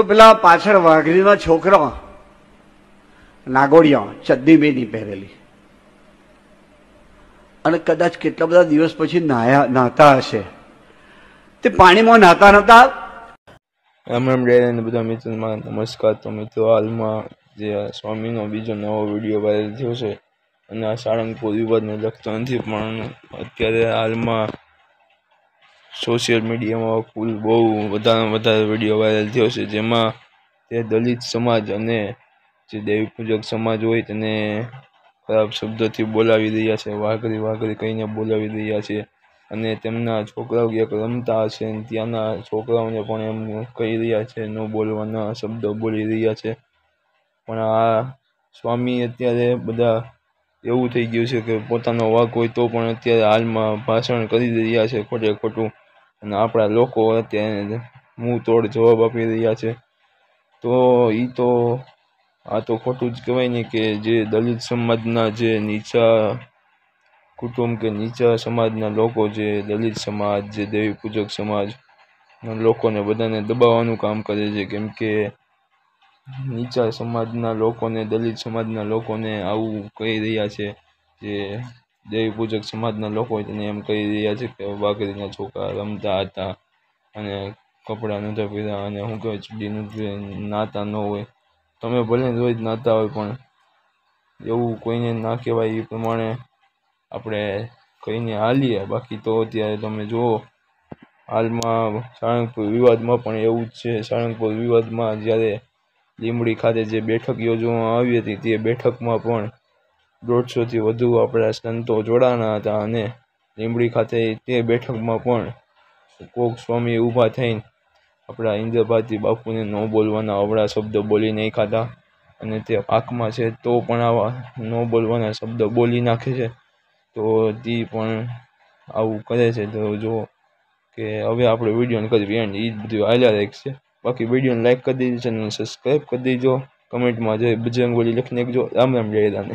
તો પેલા પાછળ વાઘરીના છોકરા નાગોડિયા ચડ્ડી બેની પહેરેલી અને કદાચ કેટલા બધા દિવસ પછી નાયા નાતા હશે તે પાણીમાં નાતા નતા રામ રામ બધા મિત્રોમાં નમસ્કાર તો મિત્રો હાલમાં જે સ્વામીનો બીજો નવો વિડીયો વાયરલ થયો છે અને આ સાળંગપુર વિવાદને લગતો નથી પણ અત્યારે હાલમાં સોશિયલ મીડિયામાં ફૂલ બહુ વધારે વધારે વિડીયો વાયરલ થયો છે જેમાં તે દલિત સમાજ અને જે દેવી પૂજક સમાજ હોય તેને ખરાબ શબ્દોથી બોલાવી રહ્યા છે વાઘરી વાઘરી કહીને બોલાવી રહ્યા છે અને તેમના છોકરાઓ ક્યાંક રમતા હશે અને ત્યાંના છોકરાઓને પણ એમ કહી રહ્યા છે ન બોલવાના શબ્દો બોલી રહ્યા છે પણ આ સ્વામી અત્યારે બધા એવું થઈ ગયું છે કે પોતાનો વાક હોય તો પણ અત્યારે હાલમાં ભાષણ કરી રહ્યા છે ખોટે ખોટું અને આપણા લોકો અત્યારે મુંહ તોડ જવાબ આપી રહ્યા છે તો એ તો આ તો ખોટું જ કહેવાય ને કે જે દલિત સમાજના જે નીચા કુટુંબ કે નીચા સમાજના લોકો જે દલિત સમાજ જે દેવી પૂજક સમાજ લોકોને બધાને દબાવવાનું કામ કરે છે કેમ કે નીચા સમાજના લોકોને દલિત સમાજના લોકોને આવું કહી રહ્યા છે જે દેવી પૂજક સમાજના લોકો હોય તેને એમ કહી રહ્યા છે કે બાકરીના છોકરા રમતા હતા અને કપડાં નહોતા પહેર્યા અને શું કહેવાય ચડ્ડી નહોતી નાતા ન હોય તમે ભલે રોજ નાતા હોય પણ એવું કોઈને ના કહેવાય એ પ્રમાણે આપણે કહીને હાલીએ બાકી તો અત્યારે તમે જુઓ હાલમાં સાળંગપુર વિવાદમાં પણ એવું જ છે સાળંગપુર વિવાદમાં જ્યારે લીમડી ખાતે જે બેઠક યોજવામાં આવી હતી તે બેઠકમાં પણ દોઢસોથી વધુ આપણા સંતો જોડાણા હતા અને લીંબડી ખાતે તે બેઠકમાં પણ કોક સ્વામી ઊભા થઈને આપણા ઇન્દ્રભાતી બાપુને ન બોલવાના અવળા શબ્દો બોલી નહીં ખાતા અને તે પાકમાં છે તો પણ આવા ન બોલવાના શબ્દો બોલી નાખે છે તો તે પણ આવું કરે છે તો જો કે હવે આપણે વિડીયોને કરી એન્ડ એ જ બધું આયલા રહે છે બાકી વિડીયોને લાઇક કરી દીધી અને સબસ્ક્રાઈબ કરી દેજો કમેન્ટમાં જય બજરંગબલી લખી જો રામ રામ જાય રામ